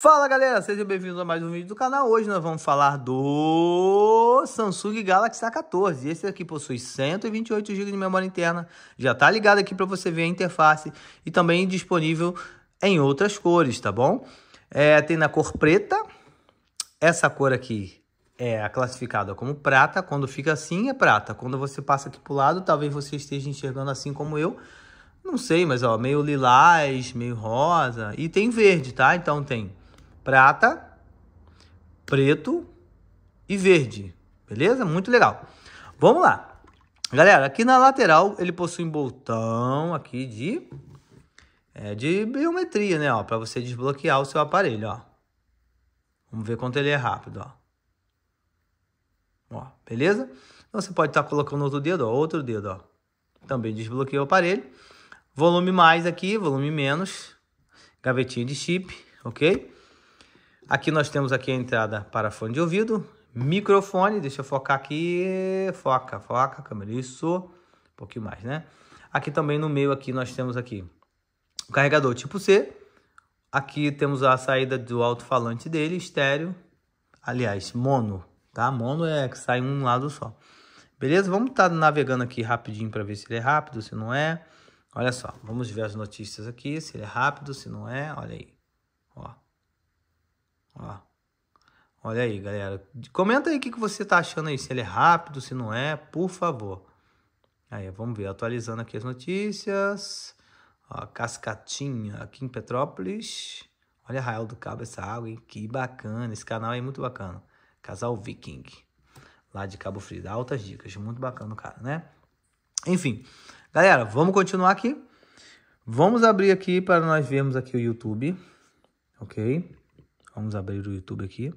Fala galera, sejam bem-vindos a mais um vídeo do canal. Hoje nós vamos falar do Samsung Galaxy A14. Esse aqui possui 128 GB de memória interna, já tá ligado aqui para você ver a interface e também disponível em outras cores, tá bom? É, tem na cor preta, essa cor aqui é classificada como prata, quando fica assim é prata, quando você passa aqui pro lado, talvez você esteja enxergando assim como eu, não sei, mas ó, meio lilás, meio rosa, e tem verde, tá? Então tem prata, preto e verde. Beleza? Muito legal. Vamos lá. Galera, aqui na lateral ele possui um botão aqui de, é, de biometria, né? Para você desbloquear o seu aparelho, ó. Vamos ver quanto ele é rápido, ó. Ó, beleza? Então você pode estar tá colocando outro dedo, ó, outro dedo, ó. Também desbloqueia o aparelho. Volume mais aqui, volume menos. Gavetinha de chip, ok? Aqui nós temos aqui a entrada para fone de ouvido, microfone, deixa eu focar aqui, foca, foca, câmera, isso, um pouquinho mais, né? Aqui também no meio aqui nós temos aqui o carregador tipo C, aqui temos a saída do alto-falante dele, estéreo, aliás, mono, tá? Mono é que sai um lado só. Beleza? Vamos estar tá navegando aqui rapidinho para ver se ele é rápido, se não é. Olha só, vamos ver as notícias aqui, se ele é rápido, se não é, olha aí. Ó. Olha aí, galera. Comenta aí o que, que você tá achando aí, se ele é rápido, se não é, por favor. Aí, vamos ver, atualizando aqui as notícias. Ó, Cascatinha, aqui em Petrópolis. Olha a raio do cabo essa água, hein? Que bacana, esse canal é muito bacana. Casal Viking, lá de Cabo Frio. Dá altas dicas, muito bacana o cara, né? Enfim, galera, vamos continuar aqui. Vamos abrir aqui para nós vermos aqui o YouTube, ok? Vamos abrir o YouTube aqui.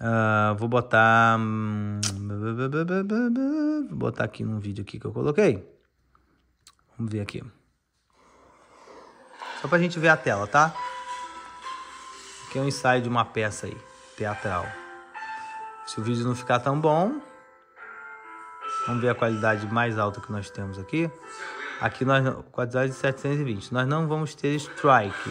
Uh, vou botar. Hum, vou botar aqui num vídeo aqui que eu coloquei. Vamos ver aqui. Só pra gente ver a tela, tá? Aqui é um ensaio de uma peça aí, teatral. Se o vídeo não ficar tão bom, vamos ver a qualidade mais alta que nós temos aqui. Aqui nós, qualidade de 720. Nós não vamos ter strike.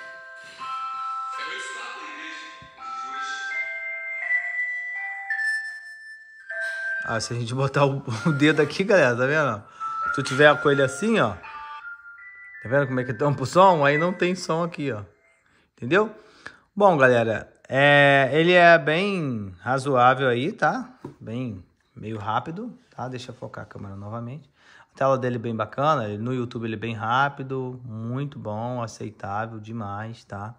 Ah, se a gente botar o, o dedo aqui, galera, tá vendo? Se tu tiver com ele assim, ó. Tá vendo como é que tampa o som? Aí não tem som aqui, ó. Entendeu? Bom, galera, é, ele é bem razoável aí, tá? Bem, meio rápido, tá? Deixa eu focar a câmera novamente. A tela dele é bem bacana, no YouTube ele é bem rápido, muito bom, aceitável demais, tá?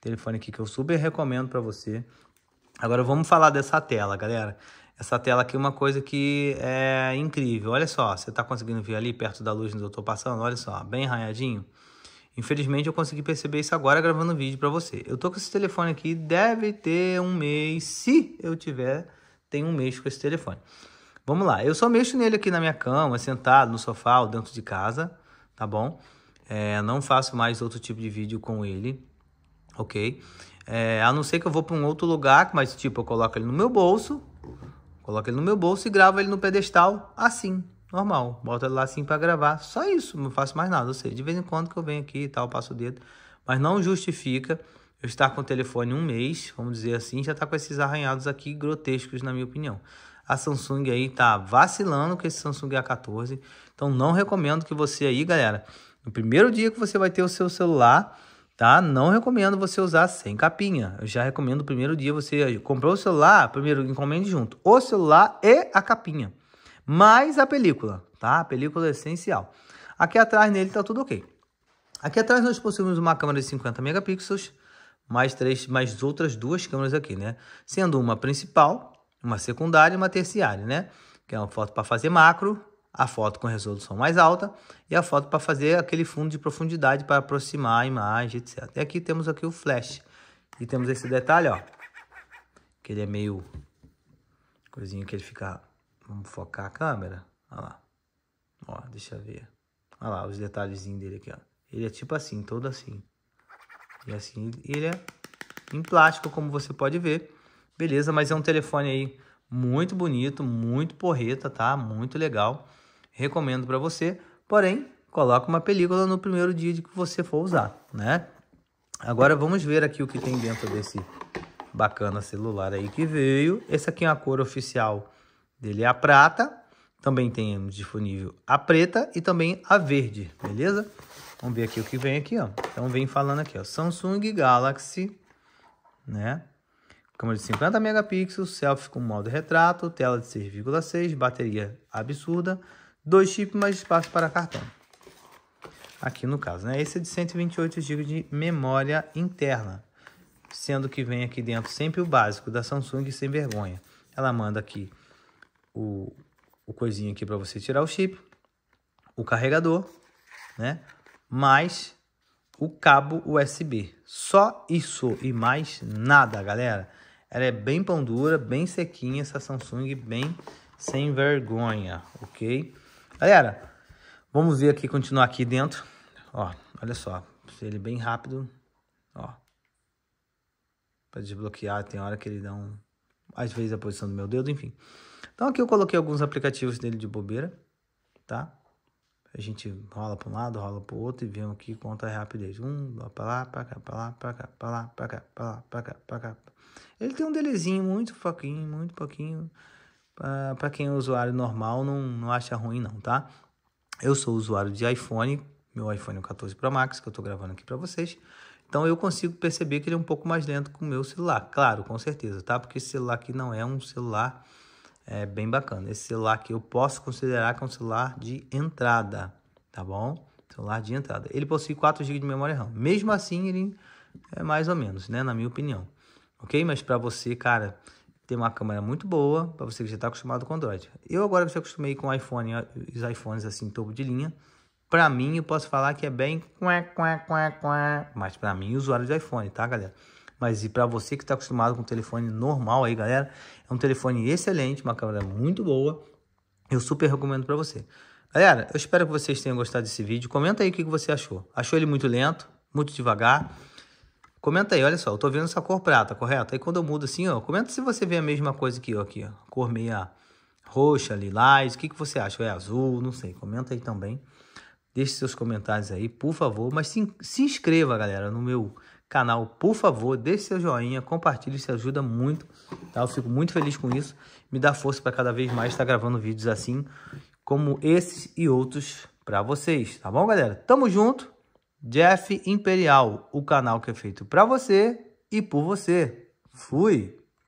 Telefone aqui que eu super recomendo para você. Agora vamos falar dessa tela, galera essa tela aqui, é uma coisa que é incrível. Olha só, você está conseguindo ver ali perto da luz onde eu estou passando? Olha só, bem arranhadinho Infelizmente eu consegui perceber isso agora gravando um vídeo para você. Eu tô com esse telefone aqui, deve ter um mês, se eu tiver, tem um mês com esse telefone. Vamos lá, eu só mexo nele aqui na minha cama, sentado no sofá ou dentro de casa, tá bom? É, não faço mais outro tipo de vídeo com ele, ok? É, a não ser que eu vou para um outro lugar, mas tipo, eu coloco ele no meu bolso, Coloca ele no meu bolso e grava ele no pedestal assim, normal. Bota ele lá assim para gravar. Só isso, não faço mais nada. Ou seja, de vez em quando que eu venho aqui e tal, passo o dedo. Mas não justifica eu estar com o telefone um mês, vamos dizer assim, já está com esses arranhados aqui grotescos, na minha opinião. A Samsung aí tá vacilando com esse Samsung A14. Então não recomendo que você aí, galera, no primeiro dia que você vai ter o seu celular tá? Não recomendo você usar sem capinha. Eu já recomendo o primeiro dia você comprou o celular, primeiro encomende junto o celular e a capinha, mais a película, tá? A película é essencial. Aqui atrás nele tá tudo ok. Aqui atrás nós possuímos uma câmera de 50 megapixels, mais três, mais outras duas câmeras aqui, né? Sendo uma principal, uma secundária e uma terciária, né? Que é uma foto para fazer macro a foto com resolução mais alta e a foto para fazer aquele fundo de profundidade para aproximar a imagem, etc. E aqui temos aqui o flash. E temos esse detalhe, ó, que ele é meio coisinha que ele fica... Vamos focar a câmera? Olha lá. Ó, deixa eu ver. Olha lá os detalhezinhos dele aqui, ó. Ele é tipo assim, todo assim. E assim, ele é em plástico, como você pode ver. Beleza, mas é um telefone aí muito bonito, muito porreta, tá? Muito legal recomendo para você, porém, coloca uma película no primeiro dia de que você for usar, né? Agora vamos ver aqui o que tem dentro desse bacana celular aí que veio. Esse aqui é a cor oficial dele é a prata. Também temos disponível a preta e também a verde, beleza? Vamos ver aqui o que vem aqui, ó. Então vem falando aqui, ó. Samsung Galaxy, né? Câmera de 50 megapixels, selfie com modo retrato, tela de 6,6, bateria absurda, Dois chips mais espaço para cartão. Aqui no caso, né? Esse é de 128 GB de memória interna, sendo que vem aqui dentro sempre o básico da Samsung sem vergonha. Ela manda aqui o, o coisinho aqui para você tirar o chip, o carregador, né? Mais o cabo USB. Só isso e mais nada, galera. Ela é bem pão dura, bem sequinha essa Samsung, bem sem vergonha, ok? Galera, vamos ver aqui, continuar aqui dentro. Ó, olha só, ele bem rápido, ó. Pra desbloquear, tem hora que ele dá um... Às vezes a posição do meu dedo, enfim. Então aqui eu coloquei alguns aplicativos dele de bobeira, tá? A gente rola para um lado, rola para o outro e vem aqui conta a rapidez. Um, para lá, para cá, para lá, para cá, para lá, para cá, para lá, para cá, para cá. Ele tem um delezinho muito pouquinho, muito pouquinho. Para quem é usuário normal, não, não acha ruim não, tá? Eu sou usuário de iPhone, meu iPhone 14 é Pro Max, que eu estou gravando aqui para vocês. Então eu consigo perceber que ele é um pouco mais lento com o meu celular. Claro, com certeza, tá? Porque esse celular aqui não é um celular é, bem bacana. Esse celular aqui eu posso considerar que é um celular de entrada, tá bom? Celular de entrada. Ele possui 4 GB de memória RAM. Mesmo assim, ele é mais ou menos, né? Na minha opinião. Ok? Mas para você, cara, tem uma câmera muito boa para você que já está acostumado com Android. Eu agora me acostumei com iPhone, os iPhones assim topo de linha, para mim eu posso falar que é bem mas para mim usuário de iPhone, tá, galera? Mas e para você que está acostumado com um telefone normal aí, galera, é um telefone excelente, uma câmera muito boa. Eu super recomendo para você. Galera, eu espero que vocês tenham gostado desse vídeo. Comenta aí o que você achou. Achou ele muito lento, muito devagar? Comenta aí, olha só, eu tô vendo essa cor prata, correto? Aí quando eu mudo assim, ó, comenta se você vê a mesma coisa aqui, ó, aqui, ó, cor meia roxa, lilás, o que, que você acha? É azul, não sei, comenta aí também. Deixe seus comentários aí, por favor, mas se, se inscreva, galera, no meu canal, por favor, deixe seu joinha, compartilhe, isso ajuda muito, tá? Eu fico muito feliz com isso, me dá força para cada vez mais estar tá gravando vídeos assim, como esses e outros para vocês, tá bom, galera? Tamo junto! Jeff Imperial, o canal que é feito para você e por você. Fui!